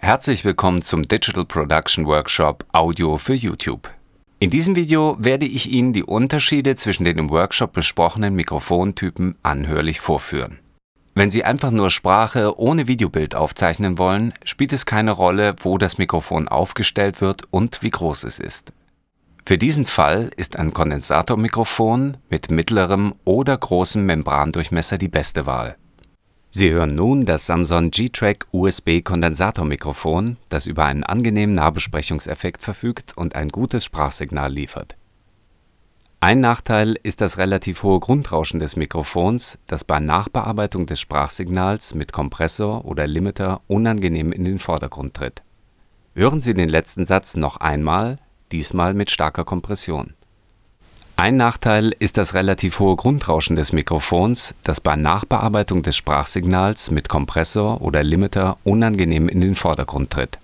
Herzlich willkommen zum Digital Production Workshop Audio für YouTube. In diesem Video werde ich Ihnen die Unterschiede zwischen den im Workshop besprochenen Mikrofontypen anhörlich vorführen. Wenn Sie einfach nur Sprache ohne Videobild aufzeichnen wollen, spielt es keine Rolle, wo das Mikrofon aufgestellt wird und wie groß es ist. Für diesen Fall ist ein Kondensatormikrofon mit mittlerem oder großem Membrandurchmesser die beste Wahl. Sie hören nun das Samsung G-Track USB-Kondensatormikrofon, das über einen angenehmen Nahbesprechungseffekt verfügt und ein gutes Sprachsignal liefert. Ein Nachteil ist das relativ hohe Grundrauschen des Mikrofons, das bei Nachbearbeitung des Sprachsignals mit Kompressor oder Limiter unangenehm in den Vordergrund tritt. Hören Sie den letzten Satz noch einmal diesmal mit starker Kompression. Ein Nachteil ist das relativ hohe Grundrauschen des Mikrofons, das bei Nachbearbeitung des Sprachsignals mit Kompressor oder Limiter unangenehm in den Vordergrund tritt.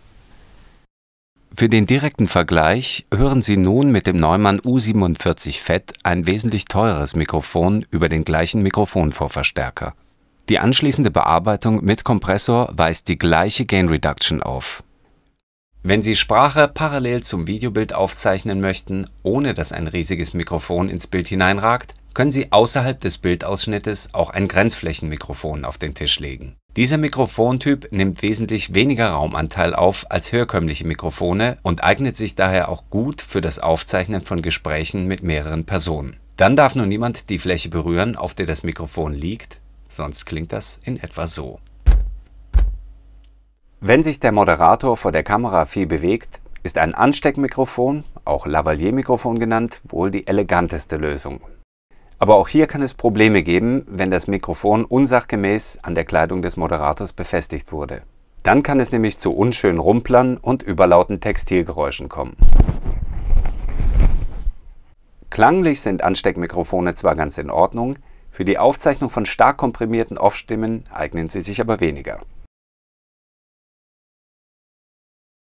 Für den direkten Vergleich hören Sie nun mit dem Neumann U47 FET ein wesentlich teureres Mikrofon über den gleichen Mikrofonvorverstärker. Die anschließende Bearbeitung mit Kompressor weist die gleiche Gain Reduction auf wenn Sie Sprache parallel zum Videobild aufzeichnen möchten, ohne dass ein riesiges Mikrofon ins Bild hineinragt, können Sie außerhalb des Bildausschnittes auch ein Grenzflächenmikrofon auf den Tisch legen. Dieser Mikrofontyp nimmt wesentlich weniger Raumanteil auf als herkömmliche Mikrofone und eignet sich daher auch gut für das Aufzeichnen von Gesprächen mit mehreren Personen. Dann darf nur niemand die Fläche berühren, auf der das Mikrofon liegt, sonst klingt das in etwa so wenn sich der Moderator vor der Kamera viel bewegt, ist ein Ansteckmikrofon, auch Lavalier-Mikrofon genannt, wohl die eleganteste Lösung. Aber auch hier kann es Probleme geben, wenn das Mikrofon unsachgemäß an der Kleidung des Moderators befestigt wurde. Dann kann es nämlich zu unschönen Rumplern und überlauten Textilgeräuschen kommen. Klanglich sind Ansteckmikrofone zwar ganz in Ordnung, für die Aufzeichnung von stark komprimierten Off-Stimmen eignen sie sich aber weniger.